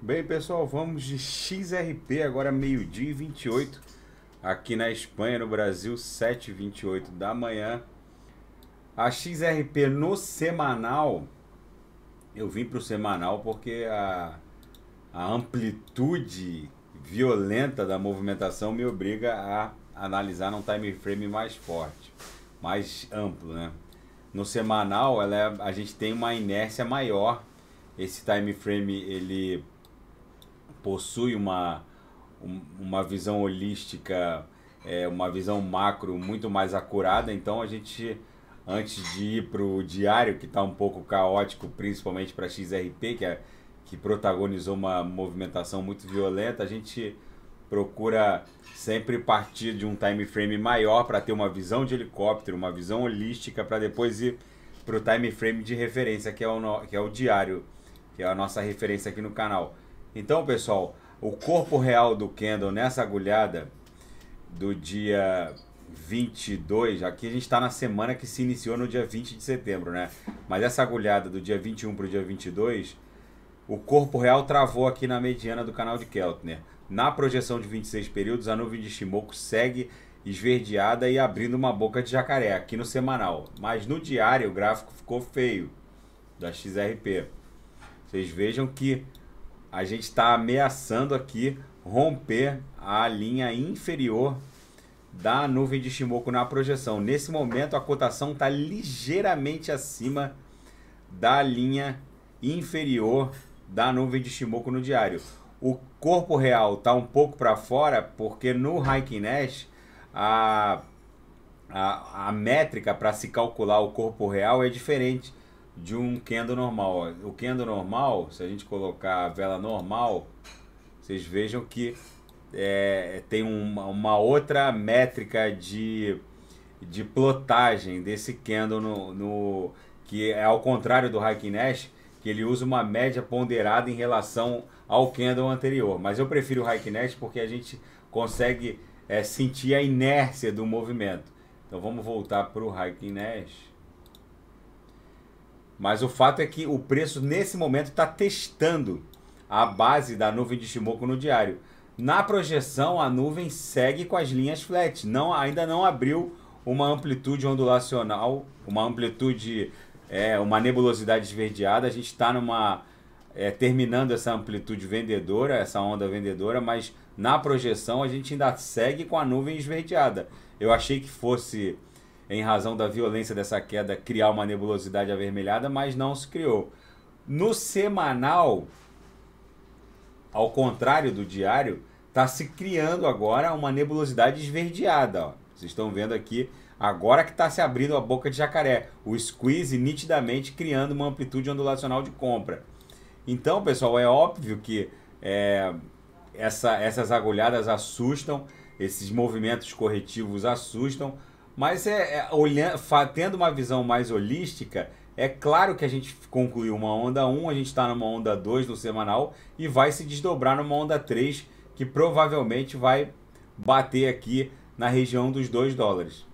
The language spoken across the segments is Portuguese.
Bem, pessoal, vamos de XRP agora meio-dia e 28 aqui na Espanha, no Brasil, 7h28 da manhã. A XRP no semanal, eu vim para o semanal porque a, a amplitude violenta da movimentação me obriga a analisar num time frame mais forte, mais amplo, né? No semanal, ela é, a gente tem uma inércia maior. Esse time frame ele possui uma, uma visão holística, é, uma visão macro muito mais acurada. Então a gente, antes de ir para o diário, que está um pouco caótico, principalmente para XRP, que, é, que protagonizou uma movimentação muito violenta, a gente procura sempre partir de um time frame maior para ter uma visão de helicóptero, uma visão holística, para depois ir para o time frame de referência, que é o, no, que é o diário, que é a nossa referência aqui no canal. Então, pessoal, o corpo real do Kendall nessa agulhada do dia 22, aqui a gente está na semana que se iniciou no dia 20 de setembro, né? Mas essa agulhada do dia 21 para o dia 22, o corpo real travou aqui na mediana do canal de Keltner. Na projeção de 26 períodos, a nuvem de Shimoku segue esverdeada e abrindo uma boca de jacaré aqui no semanal. Mas no diário o gráfico ficou feio, da XRP. Vocês vejam que a gente está ameaçando aqui romper a linha inferior da nuvem de Shimoku na projeção. Nesse momento, a cotação está ligeiramente acima da linha inferior da nuvem de Shimoku no diário. O corpo real está um pouco para fora, porque no Hiking Nash, a, a, a métrica para se calcular o corpo real é diferente de um candle normal. O candle normal, se a gente colocar a vela normal, vocês vejam que é, tem uma, uma, outra métrica de, de plotagem desse candle no, no que é ao contrário do Hacking que ele usa uma média ponderada em relação ao candle anterior. Mas eu prefiro o Hacking porque a gente consegue é, sentir a inércia do movimento. Então vamos voltar para o Hacking mas o fato é que o preço nesse momento está testando a base da nuvem de Shimoku no diário. Na projeção, a nuvem segue com as linhas flat, não, ainda não abriu uma amplitude ondulacional, uma amplitude, é, uma nebulosidade esverdeada. A gente está numa é, terminando essa amplitude vendedora, essa onda vendedora, mas na projeção a gente ainda segue com a nuvem esverdeada. Eu achei que fosse em razão da violência dessa queda, criar uma nebulosidade avermelhada, mas não se criou. No semanal, ao contrário do diário, está se criando agora uma nebulosidade esverdeada. Ó. Vocês estão vendo aqui, agora que está se abrindo a boca de jacaré, o squeeze nitidamente criando uma amplitude ondulacional de compra. Então, pessoal, é óbvio que é, essa, essas agulhadas assustam, esses movimentos corretivos assustam, mas é, é olhando, tendo uma visão mais holística, é claro que a gente concluiu uma onda 1, a gente está numa onda 2 no semanal e vai se desdobrar numa onda 3, que provavelmente vai bater aqui na região dos 2 dólares.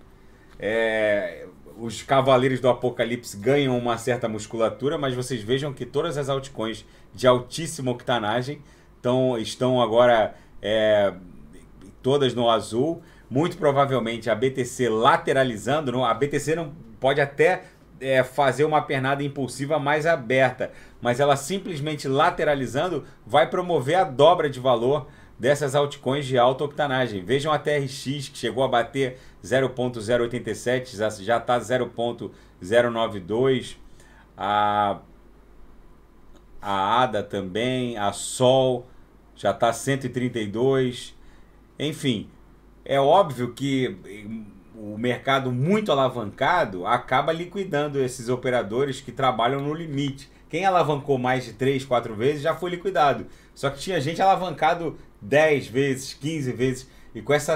É, os cavaleiros do apocalipse ganham uma certa musculatura, mas vocês vejam que todas as altcoins de altíssima octanagem tão, estão agora é, todas no azul muito provavelmente a BTC lateralizando, não, a BTC não pode até é, fazer uma pernada impulsiva mais aberta, mas ela simplesmente lateralizando vai promover a dobra de valor dessas altcoins de alta octanagem. Vejam a TRX que chegou a bater 0.087, já está 0.092. A, a ADA também, a SOL já está 132. Enfim, é óbvio que o mercado muito alavancado acaba liquidando esses operadores que trabalham no limite. Quem alavancou mais de 3, 4 vezes já foi liquidado. Só que tinha gente alavancado 10 vezes, 15 vezes. E com essa,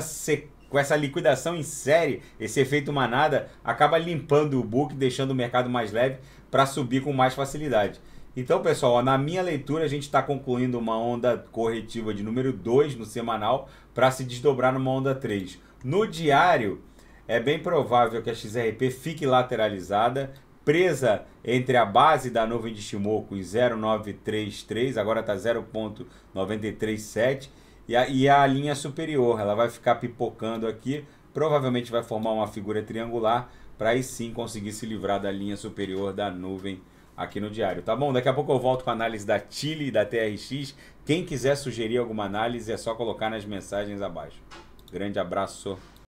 com essa liquidação em série, esse efeito manada acaba limpando o book, deixando o mercado mais leve para subir com mais facilidade. Então, pessoal, ó, na minha leitura, a gente está concluindo uma onda corretiva de número 2 no semanal para se desdobrar numa onda 3. No diário, é bem provável que a XRP fique lateralizada, presa entre a base da nuvem de Shimoku e 0,933, agora está 0,937, e a, e a linha superior. Ela vai ficar pipocando aqui, provavelmente vai formar uma figura triangular, para aí sim conseguir se livrar da linha superior da nuvem aqui no Diário, tá bom? Daqui a pouco eu volto com a análise da Chile e da TRX. Quem quiser sugerir alguma análise é só colocar nas mensagens abaixo. Grande abraço.